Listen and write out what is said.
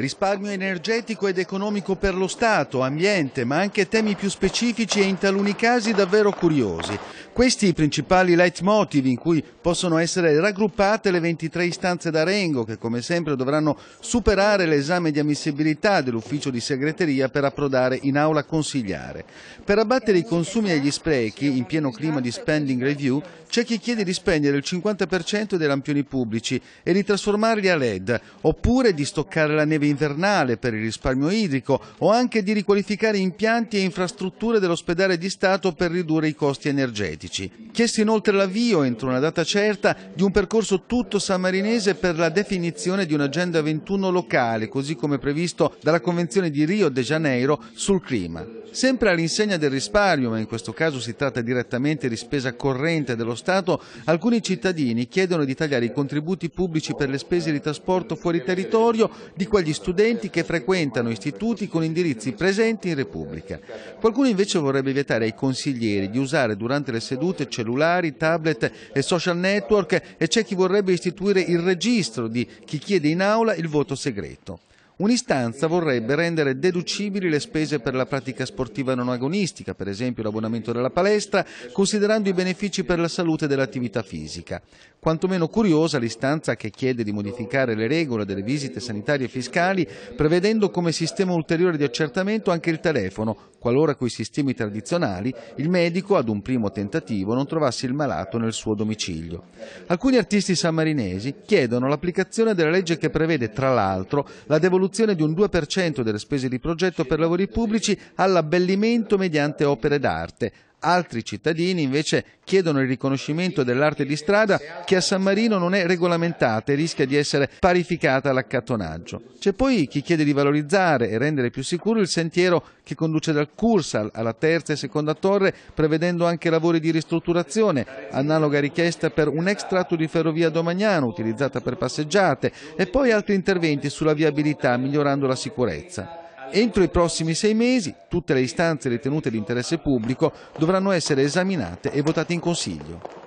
Risparmio energetico ed economico per lo Stato, ambiente, ma anche temi più specifici e in taluni casi davvero curiosi. Questi i principali leitmotiv in cui possono essere raggruppate le 23 istanze d'Arengo che come sempre dovranno superare l'esame di ammissibilità dell'ufficio di segreteria per approdare in aula consigliare. Per abbattere i consumi e gli sprechi, in pieno clima di spending review, c'è chi chiede di spendere il 50% dei lampioni pubblici e di trasformarli a LED, oppure di stoccare la neve in invernale per il risparmio idrico o anche di riqualificare impianti e infrastrutture dell'ospedale di Stato per ridurre i costi energetici. Chiesto inoltre l'avvio, entro una data certa, di un percorso tutto sammarinese per la definizione di un'agenda 21 locale, così come previsto dalla Convenzione di Rio de Janeiro sul clima. Sempre all'insegna del risparmio, ma in questo caso si tratta direttamente di spesa corrente dello Stato, alcuni cittadini chiedono di tagliare i contributi pubblici per le spese di trasporto fuori territorio di quegli studenti che frequentano istituti con indirizzi presenti in Repubblica. Qualcuno invece vorrebbe vietare ai consiglieri di usare durante le sedute cellulari, tablet e social network e c'è chi vorrebbe istituire il registro di chi chiede in aula il voto segreto. Un'istanza vorrebbe rendere deducibili le spese per la pratica sportiva non agonistica, per esempio l'abbonamento della palestra, considerando i benefici per la salute dell'attività fisica. Quantomeno curiosa l'istanza che chiede di modificare le regole delle visite sanitarie e fiscali, prevedendo come sistema ulteriore di accertamento anche il telefono, qualora coi sistemi tradizionali il medico, ad un primo tentativo, non trovasse il malato nel suo domicilio. Alcuni artisti sammarinesi chiedono l'applicazione della legge che prevede, tra l'altro, la devoluzione riduzione di un 2% delle spese di progetto per lavori pubblici all'abbellimento mediante opere d'arte, Altri cittadini invece chiedono il riconoscimento dell'arte di strada che a San Marino non è regolamentata e rischia di essere parificata all'accattonaggio. C'è poi chi chiede di valorizzare e rendere più sicuro il sentiero che conduce dal Cursal alla terza e seconda torre, prevedendo anche lavori di ristrutturazione, analoga richiesta per un ex tratto di ferrovia Domagnano utilizzata per passeggiate e poi altri interventi sulla viabilità migliorando la sicurezza. Entro i prossimi sei mesi tutte le istanze ritenute di interesse pubblico dovranno essere esaminate e votate in Consiglio.